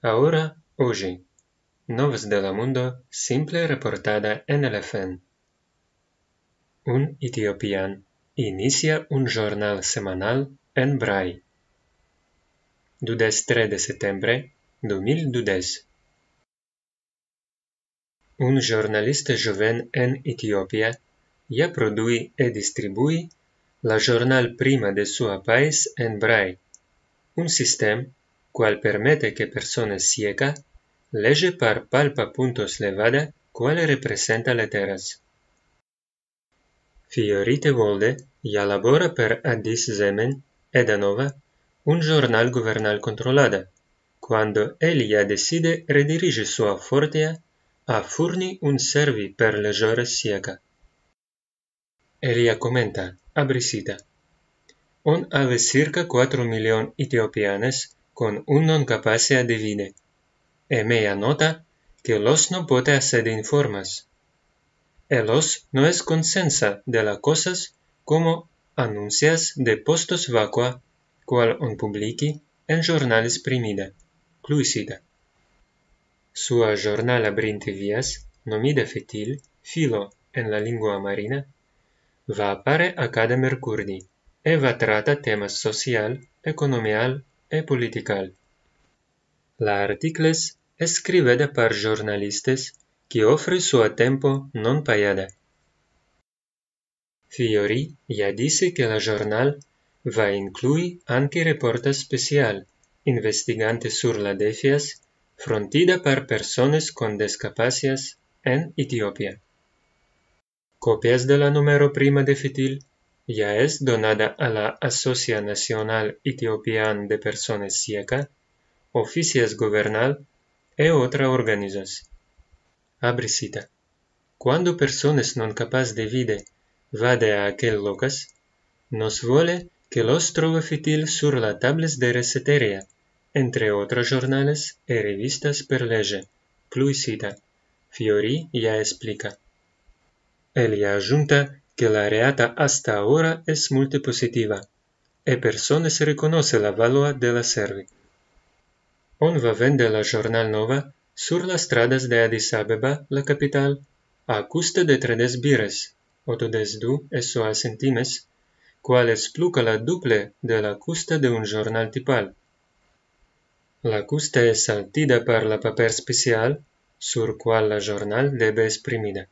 Ahora, oggi, noves de la mundo simple reportada en LFN. Un Etiopian inicia un jornal semanal en Brai. Braille. 23 de septembre 2012 Un jornaliste joven en Etiopia ja produi e distribui la jornal prima de sua pais en Brai. un systeme qual permite que personas cieca leje par palpa puntos levada cual representa letras. Fiorite Volde ya labora per Addis Zemen, Edanova, un jornal governal controlada cuando Elia decide redirige su fortea a Furni un servi per lejores sieca. Elia comenta, abrisita. On ave circa 4 de etiopianes con un una capacidad de vida. Emea nota que los no puede hacer informes. El no es consensa de las cosas como anuncias de postos vacua cual un publici en jornales primida, cluisida. Sua jornala brinte vías, nomida fetil, filo en la lingua marina, va apare a cada mercurdi, e va trata temas social, economial e political. La articles es de par jornalistes que offre su tempo non payada. Fiori ya dice que la jornal va inclui un reporta especial investigante sur la defias, frontida par persones con descapacias en Etiopía. Copias de la número prima de Fitil ya es donada a la Asociación Nacional Etiopiana de Personas Ciegas, Oficias Gubernal e otras organizaciones. Abre cita. Cuando personas non capaz de vida vade a aquel locas, nos vuole que los trove fitil sur la tables de reseteria, entre otros jornales e revistas per leje. Plui cita. Fiori ya explica. Él ya junta que la reata hasta ahora es multipositiva e personas reconoce la valua de la servi. On va vende la jornal nova sur las stradas de Addis Abeba, la capital, a custa de tres Bires, o du eso a centimes, cual es pluca la duple de la custa de un jornal tipal. La custa es saltida par la paper especial, sur cual la jornal debe exprimida.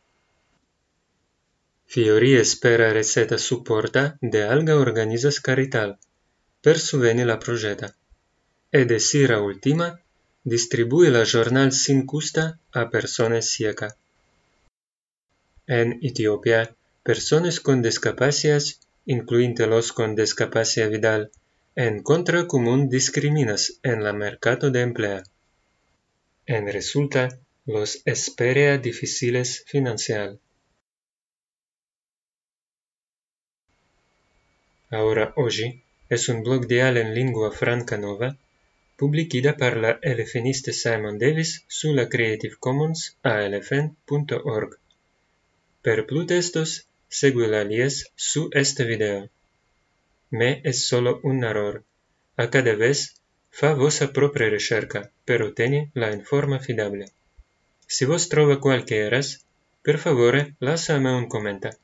Fiori espera receta suporta de alga organizas carital per suveni la progeta. E sira ultima distribuye la jornal sin custa a personas sieca. En Etiopía, personas con discapacidades, incluyendo los con discapacidad vidal, en contra común discriminas en la mercado de emplea. En resulta los espera difíciles financiar. Aura Oji es un blog de al en lingua franca nova, publicida par la elefeniste Simon Davis su la Creative Commons a elefen.org. Per plu testos, segui la lies su este video. Me es solo un error. A cada vez, fa vos a propria recerca, per obtener la informa fidable. Si vos trova cualquieras, per favore, lasame un commenta.